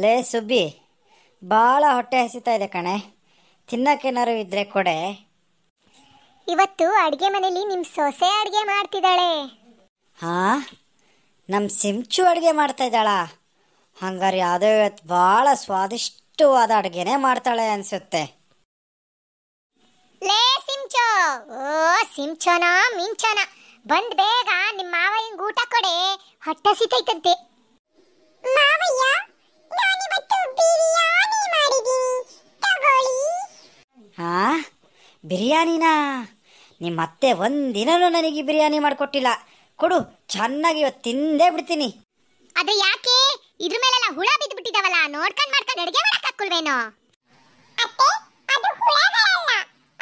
ಲೇ ಸುಬ್ಬಿ ಭಾಳ ಹೊಟ್ಟೆ ಹಸಿತಾ ಇದೆ ಕಣೆ ತಿನ್ನೋಕ್ಕೇನಾರು ಇದ್ರೆ ಕೊಡೆ ಇವತ್ತು ಅಡುಗೆ ಮನೆಯಲ್ಲಿ ನಿಮ್ಮ ಸೊಸೆ ಅಡುಗೆ ಮಾಡ್ತಿದ್ದಾಳೆ ಹಾ ನಮ್ಮ ಸಿಂಚು ಅಡುಗೆ ಮಾಡ್ತಾ ಇದ್ದಾಳಾ ಹಂಗಾರೆ ಯಾವುದೋ ಇವತ್ತು ಭಾಳ ಸ್ವಾದಿಷ್ಟವಾದ ಅಡುಗೆನೇ ಮಾಡ್ತಾಳೆ ಅನ್ಸುತ್ತೆ ಲೇ ಸಿಂಚು ಓ ಬಂದ್ ಬೇಗ ನಿಮ್ಮ ಮಾವಯ್ಯಂಗೆ ಊಟ ಕೊಡೆ ಹೊಟ್ಟೆ ಹಸಿತೈತಂತೆ ಹಾ ಬಿರಿಯಾನಿನಾ ನಿಮ್ಮತ್ತೆ ಒಂದಿನೂ ನನಗೆ ಬಿರಿಯಾನಿ ಮಾಡಿಕೊಟ್ಟಿಲ್ಲ ಕೊಡು ಚೆನ್ನಾಗಿ ಇವತ್ತು ತಿಂದೇ ಬಿಡ್ತೀನಿ ಅದು ಯಾಕೆ ಇದ್ರ ಮೇಲೆಲ್ಲ ಹುಳ ಬಿದ್ದು ಬಿಟ್ಟಿದಾವಲ್ಲ ನೋಡ್ಕೊಂಡು ಮಾಡ್ಕೊಂಡು ಅಡುಗೆ ಮಾಡಕ್ಕೆ ಹಾಕುಲ್ವೇನೋ ಅತ್ತೆ ಅದು ಹುಳಗಳಲ್ಲ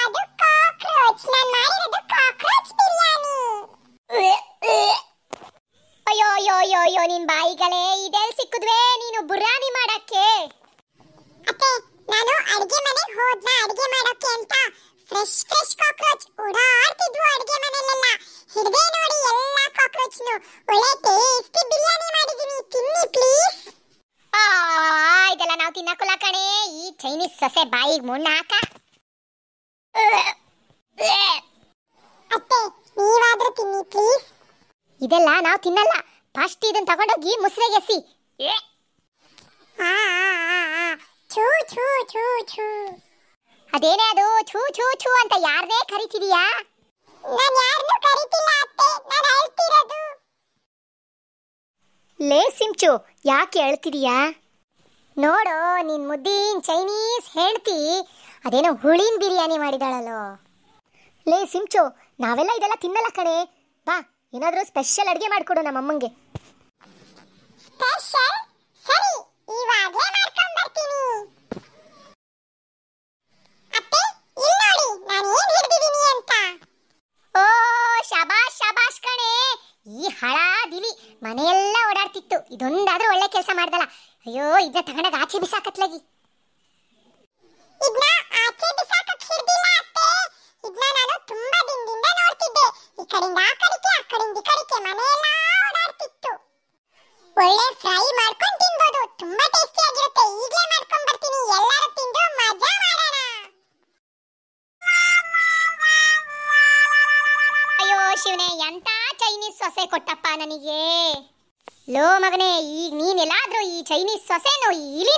ಅದು ಕಾಕ್ರೋಚ್ ನಾನು ಮಾಡಿರೋದು ಕಾಕ್ರೋಚ್ ಬಿರಿಯಾನಿ ಅಯ್ಯೋ ಅಯ್ಯೋ ಅಯ್ಯೋ ನಿನ್ ಬಾಯಿಗಳೇ ಇದೆಲ್ಲ ಸಿಕ್ಕಿದ್ವೇ ನೀನು ಬುರಾನಿ ಮಾಡಕ್ಕೆ ಫ್ರೆಶ್ ಫ್ರೆಶ್ ಕಾಕ್ರೋಚ್ ಓಡಾಡ್ತಿದ್ವು ಅಡುಗೆ ಮನೆಯಲ್ಲೆಲ್ಲ ಹಿಡ್ದೆ ನೋಡಿ ಎಲ್ಲ ಕಾಕ್ರೋಚ್ನು ಒಳ್ಳೆ ಟೇಸ್ಟಿ ಬಿರಿಯಾನಿ ಮಾಡಿದೀನಿ ತಿನ್ನಿ ಪ್ಲೀಸ್ ಇದೆಲ್ಲ ನಾವು ತಿನ್ನಕ್ಕಲ್ಲ ಕಣೆ ಈ ಚೈನೀಸ್ ಸೊಸೆ ಬಾಯಿಗೆ ಮುಣ್ಣ ಹಾಕ ಅತ್ತೆ ನೀವಾದ್ರೂ ತಿನ್ನಿ ಪ್ಲೀಸ್ ಇದೆಲ್ಲ ನಾವು ತಿನ್ನಲ್ಲ ಫಸ್ಟ್ ಇದನ್ನ ತಗೊಂಡೋಗಿ ಮುಸ್ರೆಗೆಸಿ ಏ ಅದೇನೇ ಅದು ಛೂ ಛೂ ಛೂ ಅಂತ ಯಾರದೇ ಕರಿತಿದೀಯಾ ನಾನು ಯಾರನ್ನೂ ಕರಿತಿಲ್ಲ ಅತ್ತೆ ನಾನು ಹೇಳ್ತಿರೋದು ಲೇ ಸಿಂಚು ಯಾಕೆ ಹೇಳ್ತಿದೀಯಾ ನೋಡು ನಿನ್ ಮುದ್ದಿನ ಚೈನೀಸ್ ಹೇಳ್ತಿ ಅದೇನೋ ಹುಳಿನ್ ಬಿರಿಯಾನಿ ಮಾಡಿದಾಳಲ್ಲೋ ಲೇ ಸಿಂಚು ನಾವೆಲ್ಲ ಇದೆಲ್ಲ ತಿನ್ನಲ್ಲ ಕಣೆ ಬಾ ಏನಾದರೂ ಸ್ಪೆಷಲ್ ಅಡುಗೆ ಮಾಡಿಕೊಡು ನಮ್ಮಮ್ಮಂಗೆ ಮನೆ ಮನೆಯೆಲ್ಲ ಓಡಾಡ್ತಿತ್ತು ಇದೊಂದಾದ್ರೂ ಒಳ್ಳೆ ಕೆಲಸ ಮಾಡ್ದಲ್ಲ ಅಯ್ಯೋ ಇದನ್ನ ತಗೊಂಡಾಗ ಆಚೆ ಬಿಸಾಕತ್ಲಾಗಿ ಒಳ್ಳೆ ಫ್ರೈ ಮಾಡ್ಕೊಂಡು ತಿನ್ಬೋದು ತುಂಬಾ ಟೇಸ್ಟಿ ಆಗಿರುತ್ತೆ ಎಂತ ಚೈನೀಸ್ ಸೊಸೆ ಕೊಟ್ಟಪ್ಪ ನನಗೆ ಲೋ ಮಗನೇ ಈಗ ನೀನೆಲ್ಲಾದ್ರೂ ಈ ಚೈನೀಸ್ ಸೊಸೆನು ನೋಡಿ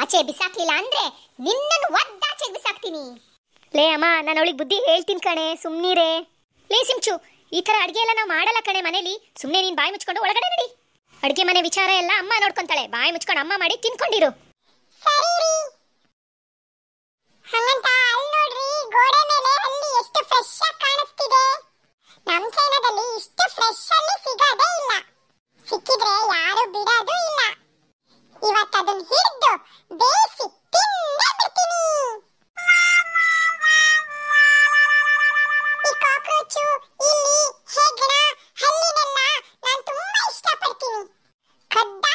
ಆಚೆ ಬಿಸಾಕ್ಲಿಲ್ಲ ಅಂದ್ರೆ ನಿನ್ನನ್ನು ಒದ್ದಾಚೆ ಬಿಸಾಕ್ತೀನಿ ಲೇ ಅಮ್ಮ ನಾನು ಅವಳಿಗೆ ಬುದ್ಧಿ ಹೇಳ್ತೀನಿ ಕಣೆ ಸುಮ್ಮನಿರೇ ಲೇ ಸಿಂಚು ಈ ಥರ ಅಡುಗೆ ಎಲ್ಲ ನಾವು ಮಾಡಲ್ಲ ಕಣೆ ಮನೇಲಿ ಸುಮ್ಮನೆ ನೀನು ಬಾಯಿ ಮುಚ್ಕೊಂಡು ಒಳಗಡೆ ನಡಿ ಅಡುಗೆ ಮನೆ ವಿಚಾರ ಎಲ್ಲ ಅಮ್ಮ ನೋಡ್ಕೊಂತಾಳೆ ಬಾಯಿ ಮುಚ್ಕೊಂಡು ಅಮ್ಮ ಮಾಡಿ ತಿನ್ಕೊಂಡಿರು когда